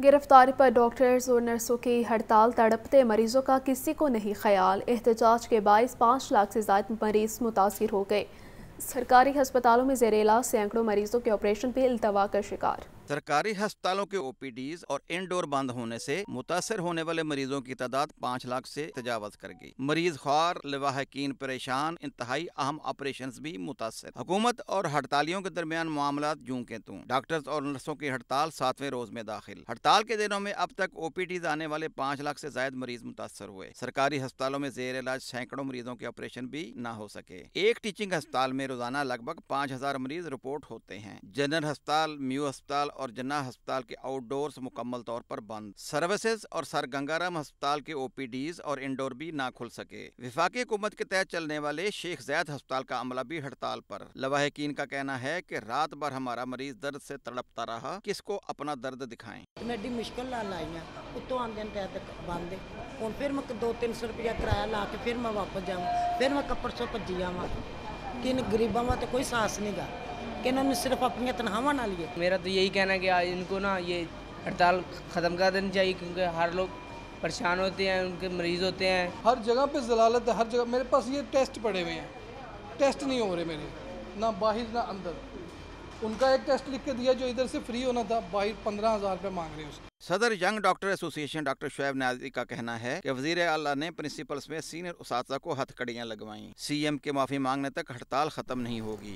गिरफ्तारी पर डॉक्टर्स और नर्सों की हड़ताल तड़पते मरीजों का किसी को नहीं ख्याल एहतजाज के बायस पाँच लाख से ज्यादा मरीज मुतासर हो गए सरकारी हस्पतालों में इलाज सैकड़ों मरीजों के ऑपरेशन भी अल्तवा का शिकार सरकारी अस्पतालों के ओपीडीज और इनडोर बंद होने से मुतासर होने वाले मरीजों की तादाद पाँच लाख से तजावज कर गई मरीज ख्वार लवाहकिन परेशान इंतहाई अहम ऑपरेशन भी मुतासर हुकूमत और हड़तालियों के दरमियान मामला जूं के तू डॉक्टर्स और नर्सों की हड़ताल सातवें रोज में दाखिल हड़ताल के दिनों में अब तक ओ पी डीज आने वाले पाँच लाख ऐसी जायद मरीज मुतासर हुए सरकारी अस्पतालों में जेर इलाज सैकड़ों मरीजों के ऑपरेशन भी न हो सके एक टीचिंग अस्पताल में रोजाना लगभग पाँच हजार मरीज रिपोर्ट होते हैं जनरल अस्पताल म्यू अस्पताल और जन्ना अस्पताल के आउटडोर्स मुकम्मल तौर पर बंद सर्विसेज और सर गंगाराम अस्पताल के ओपीडीज और इंडोर भी ना खुल सके विफाकी हुकूमत के तहत चलने वाले शेख जैद अस्पताल का अमला भी हड़ताल पर लवाहकिन का कहना है की रात भर हमारा मरीज दर्द से तड़पता रहा किसको अपना दर्द दिखाएं फिर ਮੁਸ਼ਕਲ ਨਾਲ ਆਈਆਂ ਉੱਤੋਂ ਆਉਂਦੇ ਨੇ ਪੈਸੇ ਬੰਦ ਹੁਣ फिर मैं 2-300 ਰੁਪਇਆ ਕਿਰਾਇਆ ਲਾ ਕੇ कि इन्होंने सिर्फ अपनी तनख्वाह ना लिए मेरा तो यही कहना है कि आज इनको ना ये हड़ताल ख़त्म कर देनी चाहिए क्योंकि हर लोग परेशान होते हैं उनके मरीज़ होते हैं हर जगह पे जलालत है हर जगह मेरे पास ये टेस्ट पड़े हुए हैं टेस्ट नहीं हो रहे मेरे ना बाहर ना अंदर उनका एक टेस्ट लिख के दिया जो इधर से फ्री होना था बाहर पंद्रह हज़ार रुपये मांग रहे हैं उसको सदर young doctor association doctor Shoaib Naji का कहना है कि वजीर अला ने प्रिंसिपल्स में सीनियर उसाता को हथकड़ियाँ लगवाई सीएम के माफी मांगने तक हड़ताल खत्म नहीं होगी